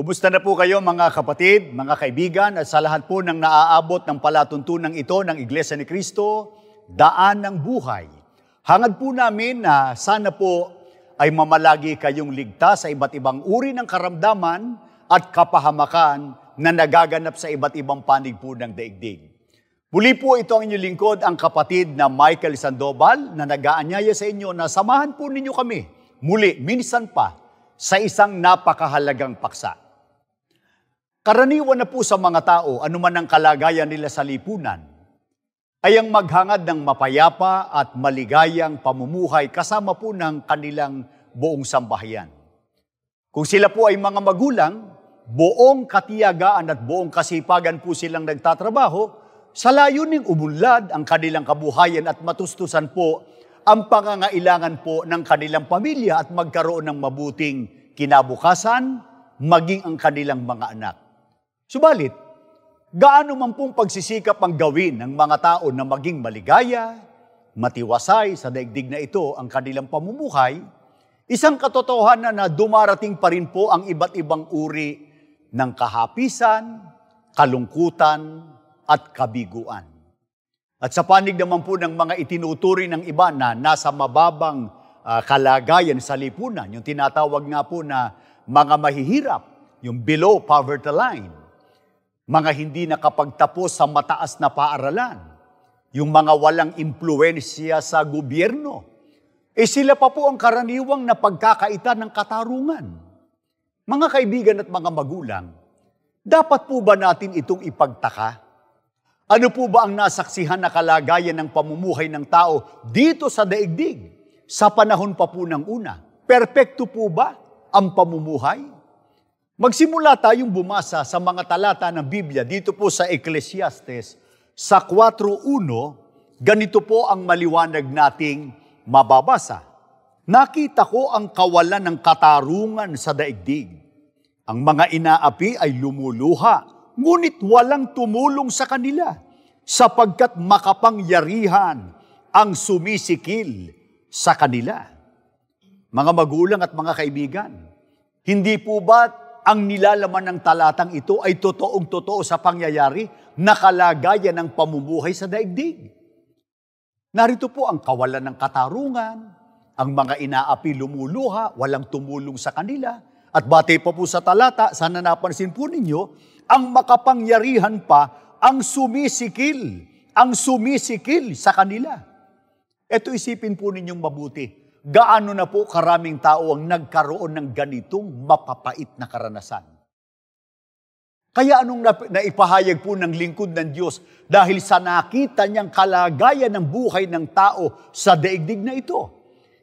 Kumusta na po kayo mga kapatid, mga kaibigan at sa lahat po ng naaabot ng palatuntunan ito ng Iglesia ni Kristo, daan ng buhay. Hangad po namin na sana po ay mamalagi kayong ligtas sa iba't ibang uri ng karamdaman at kapahamakan na nagaganap sa iba't ibang panig po ng daigdig. Muli po ito ang inyong lingkod, ang kapatid na Michael Sandoval na nagaanyaya sa inyo na samahan po ninyo kami muli, minsan pa, sa isang napakahalagang paksa. Karaniwan na po sa mga tao, anuman ang kalagayan nila sa lipunan, ay ang maghangad ng mapayapa at maligayang pamumuhay kasama po ng kanilang buong sambahayan. Kung sila po ay mga magulang, buong katiyagaan at buong kasipagan po silang nagtatrabaho, sa layuning umunlad ang kanilang kabuhayan at matustusan po ang pangangailangan po ng kanilang pamilya at magkaroon ng mabuting kinabukasan, maging ang kanilang mga anak. Subalit, gaano man pong pagsisikap ang gawin ng mga tao na maging maligaya, matiwasay sa daigdig na ito ang kanilang pamumuhay, isang katotohanan na dumarating pa rin po ang iba't ibang uri ng kahapisan, kalungkutan, at kabiguan. At sa panig naman po ng mga itinuturi ng iba na nasa mababang uh, kalagayan sa lipunan, yung tinatawag nga po na mga mahihirap, yung below poverty line, mga hindi nakapagtapos sa mataas na paaralan, yung mga walang impluensya sa gobyerno, eh sila pa po ang karaniwang na pagkakaita ng katarungan. Mga kaibigan at mga magulang, dapat po ba natin itong ipagtaka? Ano po ba ang nasaksihan na kalagayan ng pamumuhay ng tao dito sa daigdig? Sa panahon pa po ng una, perpekto po ba ang pamumuhay? Magsimula tayong bumasa sa mga talata ng Biblia dito po sa Ecclesiastes sa 4.1, ganito po ang maliwanag nating mababasa. Nakita ko ang kawalan ng katarungan sa daigdig. Ang mga inaapi ay lumuluha, ngunit walang tumulong sa kanila, sapagkat makapangyarihan ang sumisikil sa kanila. Mga magulang at mga kaibigan, hindi po ba ang nilalaman ng talatang ito ay totoong totoo sa pangyayari na kalagayan ng pamumuhay sa daigdig. Narito po ang kawalan ng katarungan, ang mga inaapi lumuluha, walang tumulong sa kanila, at batay pa po sa talata, sana napansin po ninyo, ang makapangyarihan pa ang sumisikil, ang sumisikil sa kanila. Ito isipin po ninyong mabuti gaano na po karaming tao ang nagkaroon ng ganitong mapapait na karanasan. Kaya anong naipahayag po ng lingkod ng Diyos dahil sa nakita niyang kalagayan ng buhay ng tao sa daigdig na ito?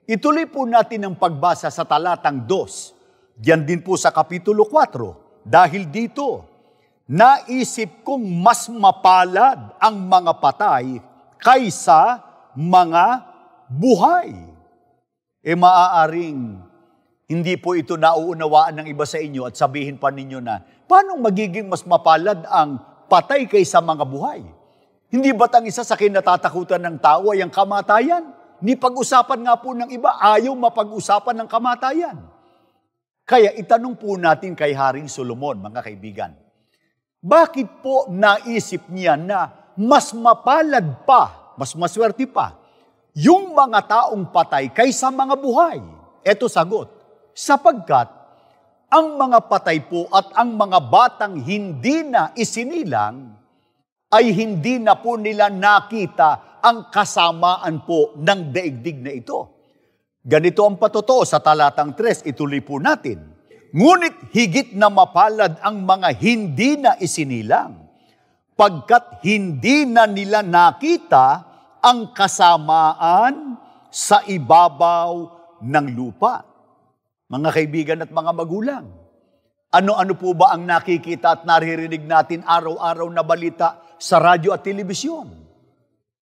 Ituloy po natin ang pagbasa sa talatang 2. Diyan din po sa kapitulo 4. Dahil dito, naisip kong mas mapalad ang mga patay kaysa mga buhay e eh maaaring hindi po ito nauunawaan ng iba sa inyo at sabihin pa ninyo na, paano magiging mas mapalad ang patay kaysa mga buhay? Hindi ba't ang isa sa kinatatakutan ng tao ay ang kamatayan? Ni pag-usapan nga po ng iba, ayaw mapag-usapan ng kamatayan. Kaya itanong po natin kay Haring Solomon, mga kaibigan, bakit po naisip niya na mas mapalad pa, mas maswerte pa, yung mga taong patay kaysa mga buhay? Ito sagot, sapagkat ang mga patay po at ang mga batang hindi na isinilang ay hindi na po nila nakita ang kasamaan po ng daigdig na ito. Ganito ang patotoo sa talatang 3, ituloy po natin. Ngunit higit na mapalad ang mga hindi na isinilang, pagkat hindi na nila nakita ang kasamaan sa ibabaw ng lupa. Mga kaibigan at mga magulang, ano-ano po ba ang nakikita at naririnig natin araw-araw na balita sa radyo at telebisyon?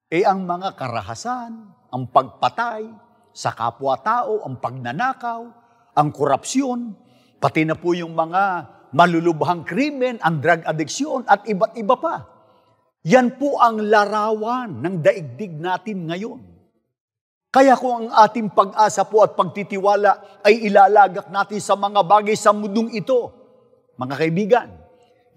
Eh ang mga karahasan, ang pagpatay sa kapwa-tao, ang pagnanakaw, ang korupsyon, pati na po yung mga malulubhang krimen, ang drug addiction at iba't iba pa. Yan po ang larawan ng daigdig natin ngayon. Kaya kung ang ating pag-asa po at pagtitiwala ay ilalagak natin sa mga bagay sa mundong ito, mga kaibigan,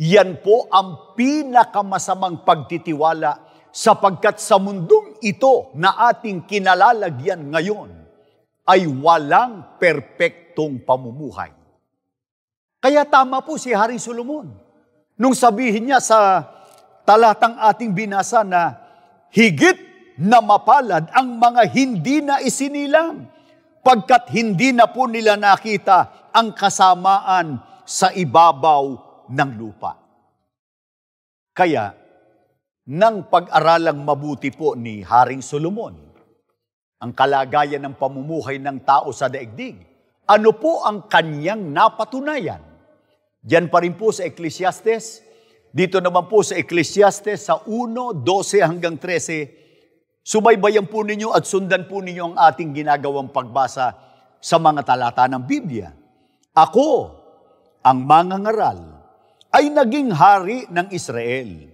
yan po ang pinakamasamang pagtitiwala sapagkat sa mundong ito na ating kinalalagyan ngayon ay walang perpektong pamumuhay. Kaya tama po si Haring Solomon nung sabihin niya sa talatang ating binasa na higit na mapalad ang mga hindi na isinilang pagkat hindi na po nila nakita ang kasamaan sa ibabaw ng lupa. Kaya, nang pag-aralang mabuti po ni Haring Solomon, ang kalagayan ng pamumuhay ng tao sa daigdig, ano po ang kanyang napatunayan? Diyan pa rin po sa Ecclesiastes dito naman po sa Ecclesiastes sa 1, 12 hanggang 13, subaybayan po ninyo at sundan po ninyo ang ating ginagawang pagbasa sa mga talata ng Biblia. Ako, ang mangangaral, ay naging hari ng Israel.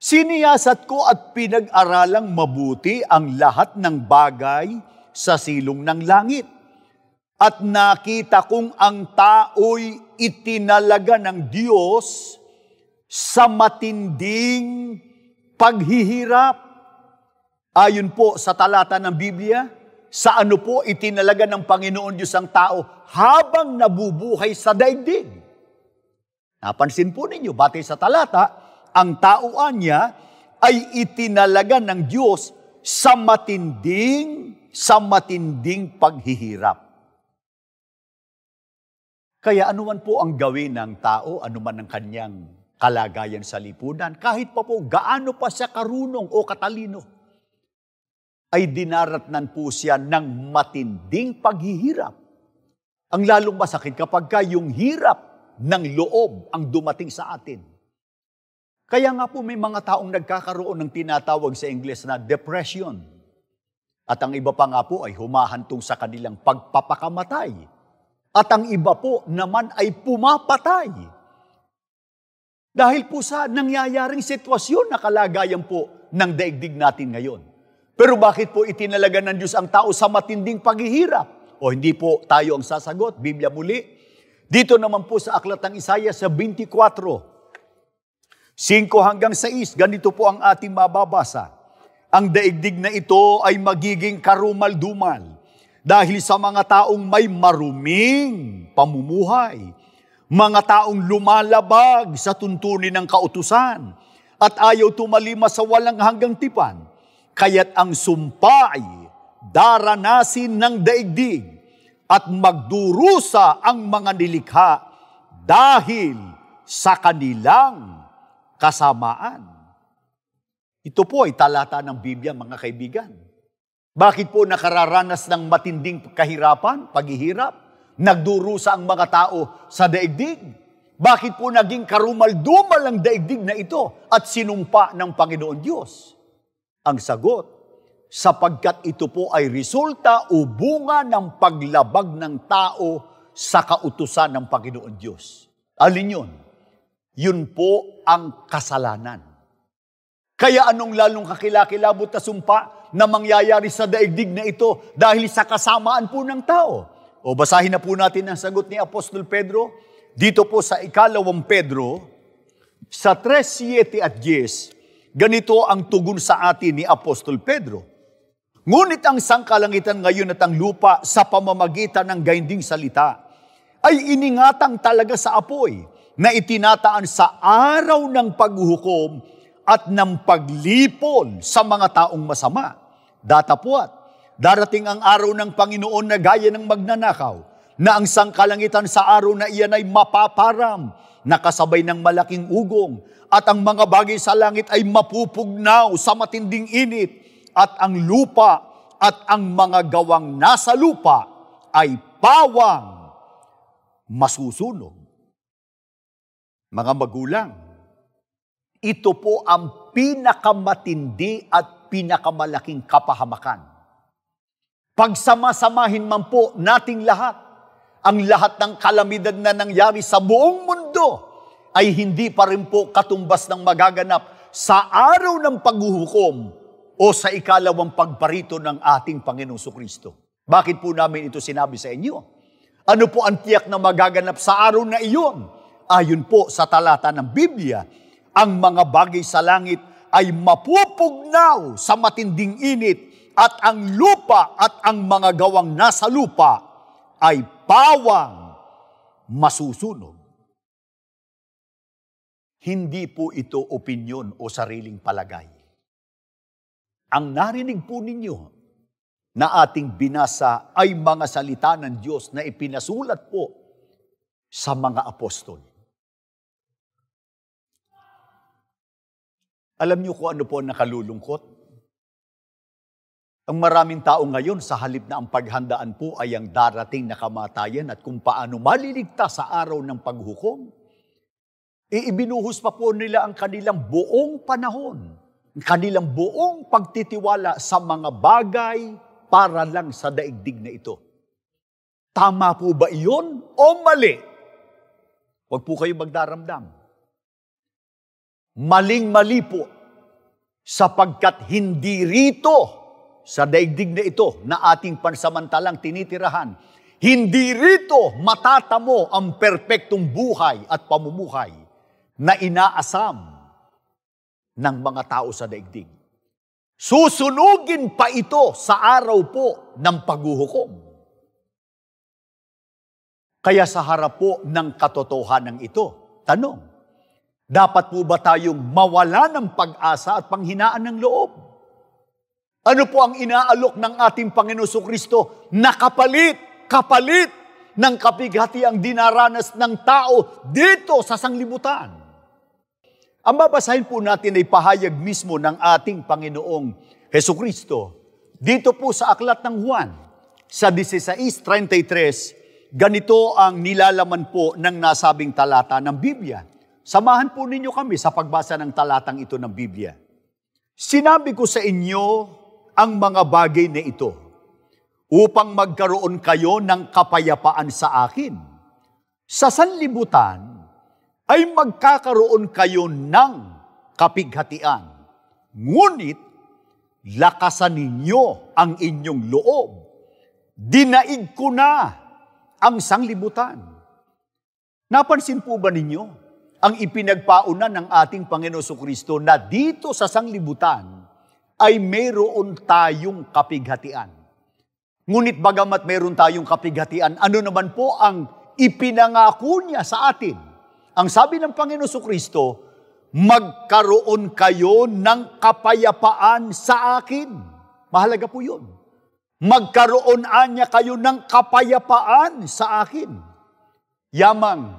Siniyasat ko at pinag-aralang mabuti ang lahat ng bagay sa silong ng langit. At nakita kong ang tao'y itinalaga ng Diyos sa matinding paghihirap. Ayon po sa talata ng Biblia, sa ano po itinalaga ng Panginoon Diyos ang tao habang nabubuhay sa daigdig. Napansin po ninyo, batay sa talata, ang tauan niya ay itinalaga ng Diyos sa matinding, sa matinding paghihirap. Kaya anuman po ang gawin ng tao, anuman ang kanyang kalagayan sa lipunan, kahit pa po gaano pa siya karunong o katalino, ay dinaratnan po siya ng matinding paghihirap. Ang lalong masakit kapag yung hirap ng loob ang dumating sa atin. Kaya nga po may mga taong nagkakaroon ng tinatawag sa Ingles na depression. At ang iba pa nga po ay humahantong sa kanilang pagpapakamatay. At ang iba po naman ay pumapatay dahil po sa nangyayaring sitwasyon na kalagayan po ng daigdig natin ngayon. Pero bakit po itinalaga ng Diyos ang tao sa matinding paghihirap? O hindi po tayo ang sasagot, Biblia muli. Dito naman po sa aklat ng Isaiah sa 24, 5 hanggang 6, ganito po ang ating mababasa. Ang daigdig na ito ay magiging karumal-dumal dahil sa mga taong may maruming pamumuhay mga taong lumalabag sa tuntunin ng kautusan at ayaw tumalima sa walang hanggang tipan, kaya't ang sumpa ay daranasin ng daigdig at magdurusa ang mga nilikha dahil sa kanilang kasamaan. Ito po ay talata ng Biblia mga kaibigan. Bakit po nakararanas ng matinding kahirapan, paghihirap? Nagdurusa ang mga tao sa daigdig. Bakit po naging karumaldumal ang daigdig na ito at sinumpa ng Panginoon Diyos? Ang sagot, sapagkat ito po ay resulta o bunga ng paglabag ng tao sa kautusan ng Panginoon Diyos. Alin yun? Yun po ang kasalanan. Kaya anong lalong kakilakilabot na sumpa na mangyayari sa daigdig na ito dahil sa kasamaan po ng tao? O basahin na po natin ang sagot ni Apostol Pedro dito po sa ikalawang Pedro sa 3:7 at 10. Ganito ang tugon sa atin ni Apostol Pedro. Ngunit ang sangkalangitan ngayon at ang lupa sa pamamagitan ng gainding salita ay iningatang talaga sa apoy na itinataan sa araw ng paghuhukom at ng paglipol sa mga taong masama. Datapwat, darating ang araw ng Panginoon na gaya ng magnanakaw, na ang sangkalangitan sa araw na iyan ay mapaparam, nakasabay ng malaking ugong, at ang mga bagay sa langit ay mapupugnaw sa matinding init, at ang lupa at ang mga gawang nasa lupa ay pawang masusunog. Mga magulang, ito po ang pinakamatindi at pinakamalaking kapahamakan Pagsamasamahin man po nating lahat, ang lahat ng kalamidad na nangyari sa buong mundo ay hindi pa rin po katumbas ng magaganap sa araw ng paghuhukom o sa ikalawang pagparito ng ating Panginoong Kristo. Bakit po namin ito sinabi sa inyo? Ano po ang tiyak na magaganap sa araw na iyon? Ayon po sa talata ng Biblia, ang mga bagay sa langit ay mapupugnaw sa matinding init at ang lupa at ang mga gawang nasa lupa ay pawang masusunog. Hindi po ito opinyon o sariling palagay. Ang narinig po ninyo na ating binasa ay mga salita ng Diyos na ipinasulat po sa mga apostol. Alam niyo kung ano po ang nakalulungkot? Ang maraming tao ngayon sa halip na ang paghandaan po ay ang darating na kamatayan at kung paano maliligtas sa araw ng paghukom. Iibinuhos pa po nila ang kanilang buong panahon, ang kanilang buong pagtitiwala sa mga bagay para lang sa daigdig na ito. Tama po ba iyon o mali? Huwag po kayo magdaramdam. Maling-mali po sapagkat hindi rito sa daigdig na ito na ating pansamantalang tinitirahan, hindi rito matatamo ang perpektong buhay at pamumuhay na inaasam ng mga tao sa daigdig. Susunugin pa ito sa araw po ng paghuhukom. Kaya sa harap po ng katotohanan ito, tanong, dapat po ba tayong mawala ng pag-asa at panghinaan ng loob? Ano po ang inaalok ng ating Panginoong Kristo? Nakapalit, kapalit ng kapighati ang dinaranas ng tao dito sa sanglibutan. Ang babasahin po natin ay pahayag mismo ng ating Panginoong Heso Kristo. Dito po sa Aklat ng Juan, sa 16.33, ganito ang nilalaman po ng nasabing talata ng Biblia. Samahan po ninyo kami sa pagbasa ng talatang ito ng Biblia. Sinabi ko sa inyo ang mga bagay na ito upang magkaroon kayo ng kapayapaan sa akin. Sa sanlibutan ay magkakaroon kayo ng kapighatian. Ngunit, lakasan ninyo ang inyong loob. Dinaig ko na ang sanglibutan. Napansin po ba ninyo ang ipinagpauna ng ating Panginoon Kristo na dito sa sanglibutan, ay mayroon tayong kapighatian. Ngunit bagamat mayroon tayong kapighatian, ano naman po ang ipinangako niya sa atin? Ang sabi ng Panginoon Kristo, magkaroon kayo ng kapayapaan sa akin. Mahalaga po yun. Magkaroon anya kayo ng kapayapaan sa akin. Yamang,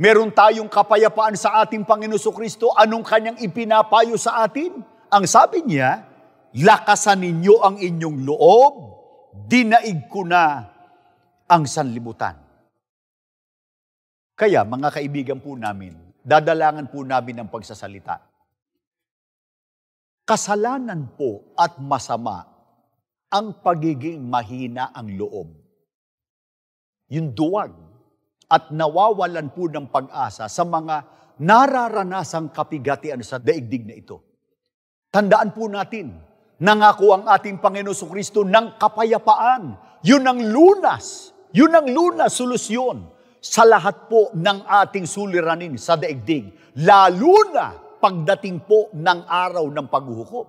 meron tayong kapayapaan sa ating Panginoon Kristo, anong kanyang ipinapayo sa atin? Ang sabi niya, lakasan ninyo ang inyong loob, dinaig ko na ang sanlibutan. Kaya mga kaibigan po namin, dadalangan po namin ng pagsasalita. Kasalanan po at masama ang pagiging mahina ang loob. Yung duwag at nawawalan po ng pag-asa sa mga nararanasang kapigatian sa daigdig na ito. Tandaan po natin, Nangako ang ating Panginoon Kristo ng kapayapaan. Yun ang lunas. Yun ang lunas, solusyon sa lahat po ng ating suliranin sa daigdig. Lalo na pagdating po ng araw ng paghuhukom.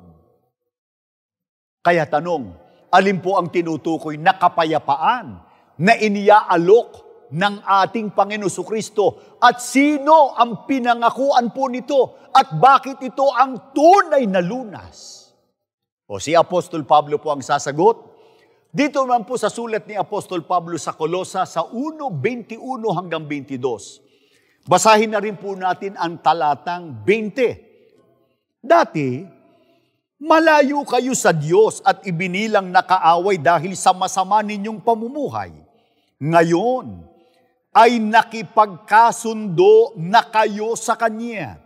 Kaya tanong, alin po ang tinutukoy na kapayapaan na iniaalok ng ating Panginoon Kristo at sino ang pinangakuan po nito at bakit ito ang tunay na lunas o si Apostol Pablo po ang sasagot. Dito naman po sa sulat ni Apostol Pablo sa Kolosa sa 1.21 hanggang 22. Basahin na rin po natin ang talatang 20. Dati, malayo kayo sa Diyos at ibinilang nakaaway dahil sa masama ninyong pamumuhay. Ngayon, ay nakipagkasundo na kayo sa Kanya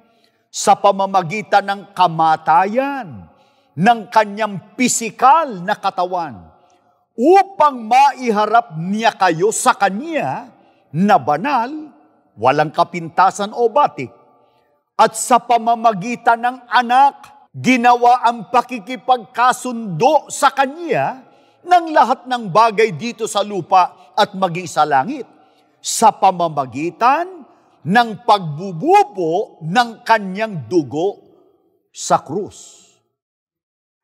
sa pamamagitan ng kamatayan ng kanyang pisikal na katawan upang maiharap niya kayo sa kanya na banal, walang kapintasan o batik. At sa pamamagitan ng anak, ginawa ang pakikipagkasundo sa kanya ng lahat ng bagay dito sa lupa at maging sa langit sa pamamagitan ng pagbububo ng kanyang dugo sa krus.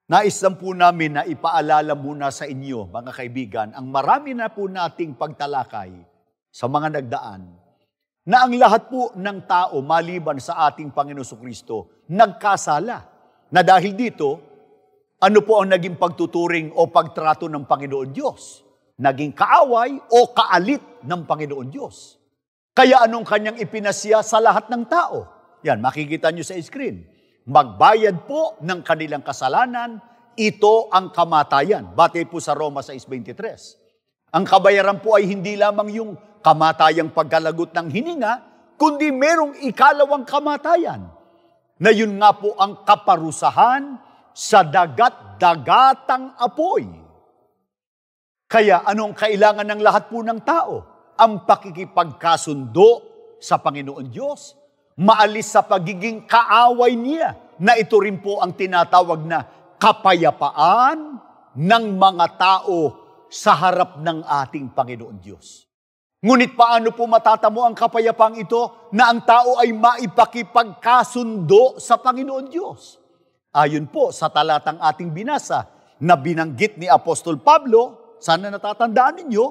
Nais lang po namin na ipaalala muna sa inyo, mga kaibigan, ang marami na po nating pagtalakay sa mga nagdaan na ang lahat po ng tao maliban sa ating Panginoon Kristo nagkasala na dahil dito, ano po ang naging pagtuturing o pagtrato ng Panginoon Diyos? Naging kaaway o kaalit ng Panginoon Diyos. Kaya anong kanyang ipinasya sa lahat ng tao? Yan, makikita nyo sa screen magbayad po ng kanilang kasalanan, ito ang kamatayan. Batay po sa Roma 6.23. Ang kabayaran po ay hindi lamang yung kamatayang pagkalagot ng hininga, kundi merong ikalawang kamatayan na yun nga po ang kaparusahan sa dagat-dagatang apoy. Kaya anong kailangan ng lahat po ng tao? Ang pakikipagkasundo sa Panginoon Diyos maalis sa pagiging kaaway niya na ito rin po ang tinatawag na kapayapaan ng mga tao sa harap ng ating Panginoon Diyos. Ngunit paano po matatamo ang kapayapaang ito na ang tao ay maipakipagkasundo sa Panginoon Diyos? Ayon po sa talatang ating binasa na binanggit ni Apostol Pablo, sana natatandaan ninyo,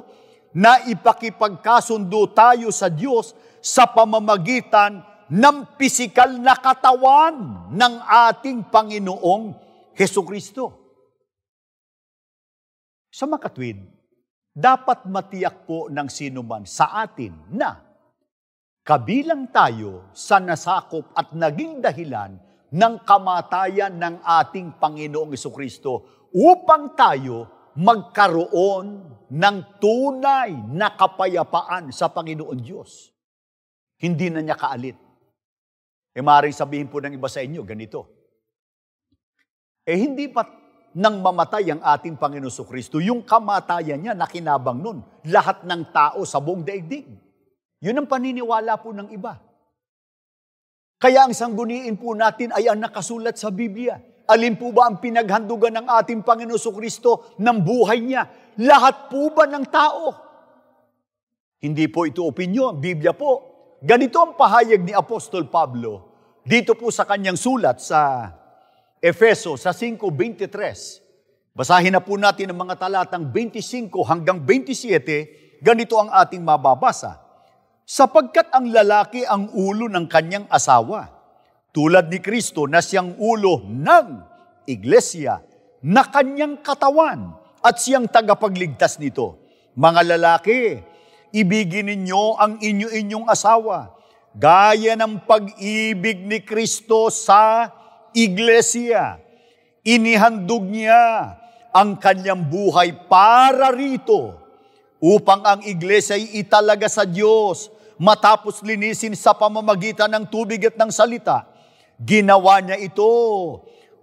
na ipakipagkasundo tayo sa Diyos sa pamamagitan ng pisikal na katawan ng ating Panginoong Heso Kristo. Sa makatwid, dapat matiyak po ng sinuman sa atin na kabilang tayo sa nasakop at naging dahilan ng kamatayan ng ating Panginoong Kristo upang tayo magkaroon ng tunay na kapayapaan sa Panginoon Diyos. Hindi na niya kaalit eh maaaring sabihin po ng iba sa inyo, ganito. Eh hindi pa nang mamatay ang ating Panginoon Kristo, yung kamatayan niya nakinabang nun, lahat ng tao sa buong daigdig. Yun ang paniniwala po ng iba. Kaya ang sangguniin po natin ay ang nakasulat sa Biblia. Alin po ba ang pinaghandugan ng ating Panginoon Kristo ng buhay niya? Lahat po ba ng tao? Hindi po ito opinyon, Biblia po. Ganito ang pahayag ni Apostol Pablo dito po sa kanyang sulat sa Efeso sa 5.23, basahin na po natin ang mga talatang 25 hanggang 27, ganito ang ating mababasa. Sapagkat ang lalaki ang ulo ng kanyang asawa, tulad ni Kristo na siyang ulo ng iglesia, na kanyang katawan at siyang tagapagligtas nito. Mga lalaki, ibigin ninyo ang inyo-inyong asawa gaya ng pag-ibig ni Kristo sa iglesia. Inihandog niya ang kanyang buhay para rito upang ang iglesia ay italaga sa Diyos matapos linisin sa pamamagitan ng tubig at ng salita. Ginawa niya ito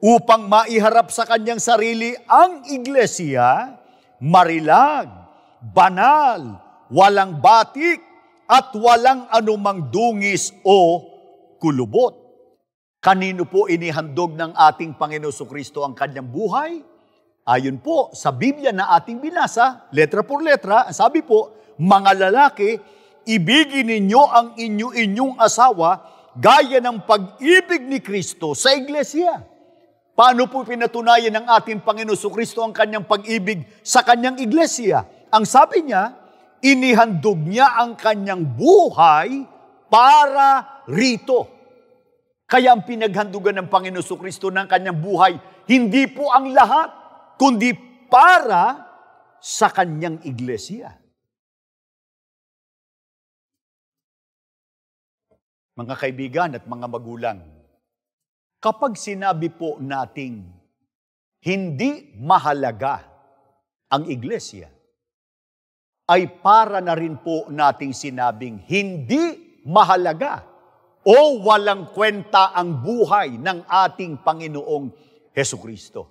upang maiharap sa kanyang sarili ang iglesia, marilag, banal, walang batik, at walang anumang dungis o kulubot. Kanino po inihandog ng ating Panginoon Kristo ang kanyang buhay? Ayon po sa Biblia na ating binasa, letra por letra, sabi po, mga lalaki, ibigin ninyo ang inyo-inyong asawa gaya ng pag-ibig ni Kristo sa iglesia. Paano po pinatunayan ng ating Panginoon Kristo ang kanyang pag-ibig sa kanyang iglesia? Ang sabi niya, inihandog niya ang kanyang buhay para rito. Kaya ang pinaghandugan ng Panginoon Kristo ng kanyang buhay, hindi po ang lahat, kundi para sa kanyang iglesia. Mga kaibigan at mga magulang, kapag sinabi po nating hindi mahalaga ang iglesia, ay para na rin po nating sinabing hindi mahalaga o walang kwenta ang buhay ng ating Panginoong Heso Kristo.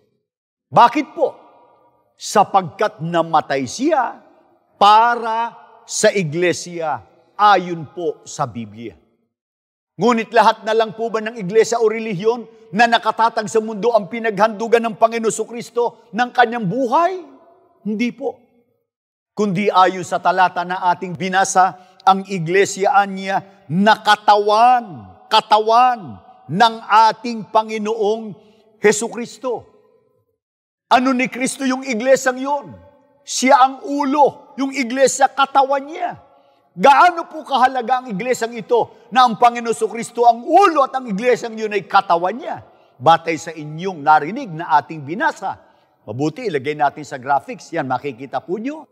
Bakit po? Sapagkat namatay siya para sa iglesia ayon po sa Biblia. Ngunit lahat na lang po ba ng iglesia o relihiyon na nakatatag sa mundo ang pinaghandugan ng Panginoon Kristo ng kanyang buhay? Hindi po kundi ayo sa talata na ating binasa, ang iglesia niya nakatawan, katawan ng ating Panginoong Heso Kristo. Ano ni Kristo yung iglesang yun? Siya ang ulo, yung iglesia katawan niya. Gaano po kahalaga ang iglesang ito na ang Panginoon Kristo ang ulo at ang iglesang yun ay katawan niya? Batay sa inyong narinig na ating binasa. Mabuti, ilagay natin sa graphics. Yan, makikita po nyo.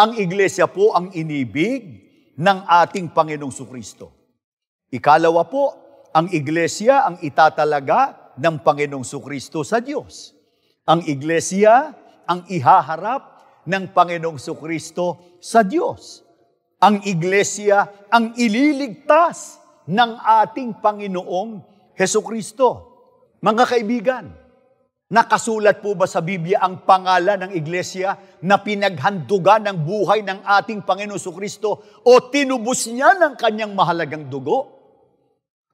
Ang iglesia po ang inibig ng ating Panginoong Kristo. Ikalawa po, ang iglesia ang itatalaga ng Panginoong Kristo sa Diyos. Ang iglesia ang ihaharap ng Panginoong Kristo sa Diyos. Ang iglesia ang ililigtas ng ating Panginoong Heso Kristo. Mga kaibigan, Nakasulat po ba sa Biblia ang pangalan ng iglesia na pinaghandugan ng buhay ng ating Panginoon Kristo o tinubos niya ng kanyang mahalagang dugo?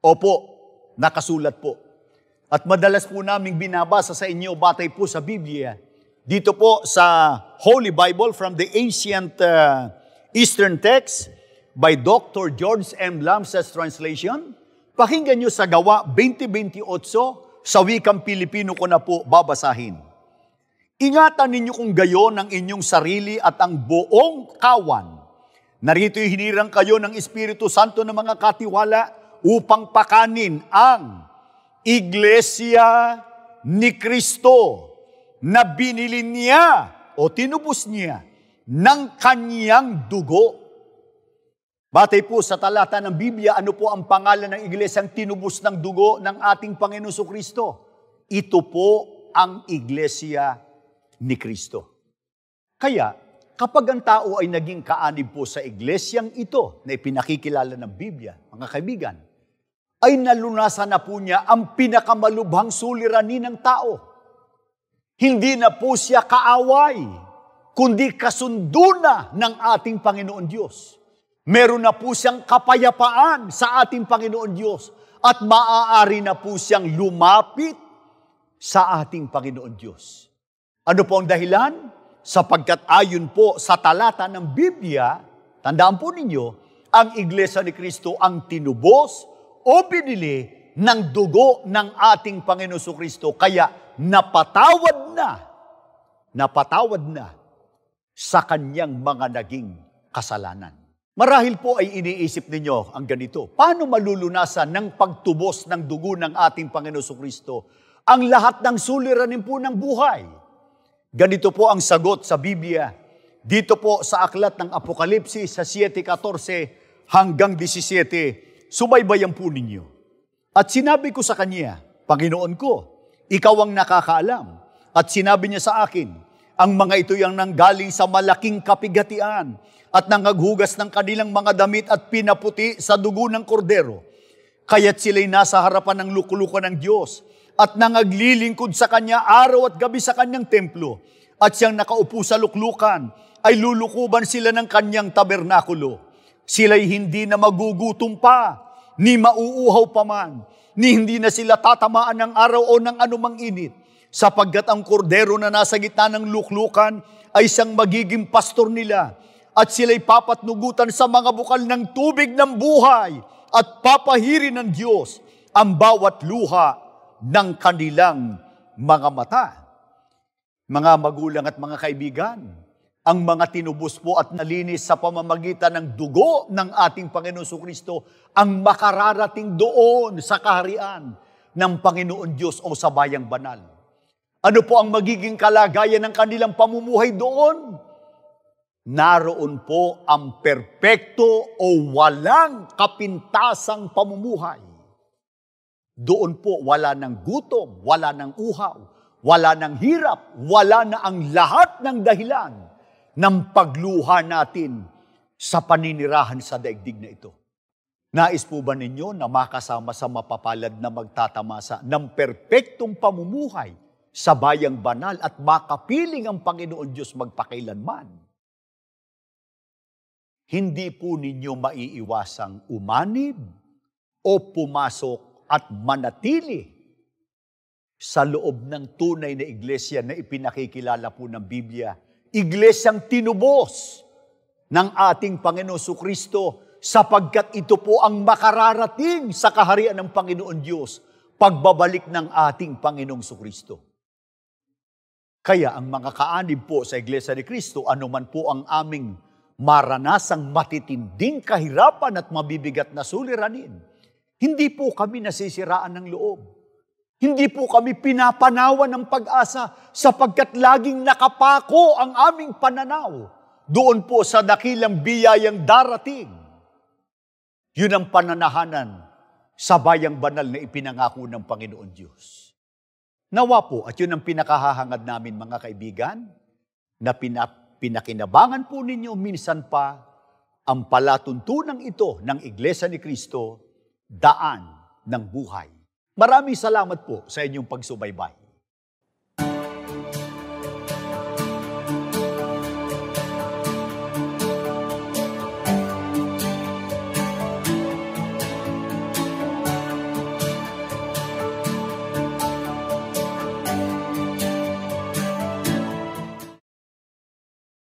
Opo, nakasulat po. At madalas po naming binabasa sa inyo batay po sa Biblia. Dito po sa Holy Bible from the ancient uh, Eastern text by Dr. George M. Lamsa's translation. Pakinggan niyo sa gawa 2028 sa wikang Pilipino ko na po babasahin. Ingatan ninyo kung gayon ang inyong sarili at ang buong kawan. Narito'y hinirang kayo ng Espiritu Santo ng mga katiwala upang pakanin ang Iglesia ni Kristo na binili niya o tinubos niya ng kanyang dugo Batay po sa talata ng Biblia, ano po ang pangalan ng iglesyang tinubos ng dugo ng ating Panginoon Kristo? Ito po ang iglesia ni Kristo. Kaya, kapag ang tao ay naging kaanib po sa iglesyang ito na ipinakikilala ng Biblia, mga kaibigan, ay nalunasan na po niya ang pinakamalubhang suliranin ng tao. Hindi na po siya kaaway, kundi kasundo na ng ating Panginoon Diyos. Meron na po siyang kapayapaan sa ating Panginoon Diyos at maaari na po siyang lumapit sa ating Panginoon Diyos. Ano po ang dahilan? Sapagkat ayon po sa talata ng Biblia, tandaan po ninyo, ang Iglesia ni Kristo ang tinubos o binili ng dugo ng ating Panginoon so Kristo. Kaya napatawad na, napatawad na sa kanyang mga naging kasalanan. Marahil po ay iniisip ninyo ang ganito, paano malulunasan ng pagtubos ng dugo ng ating Panginoon Kristo ang lahat ng suliranin po ng buhay? Ganito po ang sagot sa Biblia. Dito po sa aklat ng Apokalipsis sa 7.14 hanggang 17, subaybayan po ninyo. At sinabi ko sa kanya, Panginoon ko, ikaw ang nakakaalam. At sinabi niya sa akin, ang mga ito yung nanggaling sa malaking kapigatian at nangaghugas ng kanilang mga damit at pinaputi sa dugo ng kordero. Kaya't sila'y nasa harapan ng lukulukan ng Diyos at nangaglilingkod sa Kanya araw at gabi sa Kanyang templo at siyang nakaupo sa luklukan ay lulukuban sila ng Kanyang tabernakulo. Sila'y hindi na magugutom pa, ni mauuhaw pa man, ni hindi na sila tatamaan ng araw o ng anumang init sapagkat ang kordero na nasa gitna ng luklukan ay siyang magiging pastor nila at sila'y papatnugutan sa mga bukal ng tubig ng buhay at papahiri ng Diyos ang bawat luha ng kanilang mga mata. Mga magulang at mga kaibigan, ang mga tinubos po at nalinis sa pamamagitan ng dugo ng ating Panginoon Kristo ang makararating doon sa kaharian ng Panginoon Diyos o sa bayang banal. Ano po ang magiging kalagayan ng kanilang pamumuhay doon? Naroon po ang perpekto o walang kapintasang pamumuhay. Doon po wala ng gutom, wala ng uhaw, wala ng hirap, wala na ang lahat ng dahilan ng pagluha natin sa paninirahan sa daigdig na ito. Nais po ba ninyo na makasama sa mapapalad na magtatamasa ng perpektong pamumuhay sa bayang banal at makapiling ang Panginoon Diyos magpakailanman. Hindi po ninyo maiiwasang umanib o pumasok at manatili sa loob ng tunay na iglesia na ipinakikilala po ng Biblia. Iglesyang tinubos ng ating Panginoon Kristo sapagkat ito po ang makararating sa kaharian ng Panginoon Diyos, pagbabalik ng ating Panginoong Kristo. Kaya ang mga kaanib po sa Iglesia ni Kristo, anuman po ang aming maranasang matitinding kahirapan at mabibigat na suliranin, hindi po kami nasisiraan ng loob. Hindi po kami pinapanawan ng pag-asa sapagkat laging nakapako ang aming pananaw doon po sa dakilang biyayang darating. Yun ang pananahanan sa bayang banal na ipinangako ng Panginoon Diyos. Nawa po, at yun ang pinakahahangad namin mga kaibigan, na pinap, pinakinabangan po ninyo minsan pa ang palatuntunan ito ng Iglesia ni Kristo, daan ng buhay. Maraming salamat po sa inyong pagsubaybay.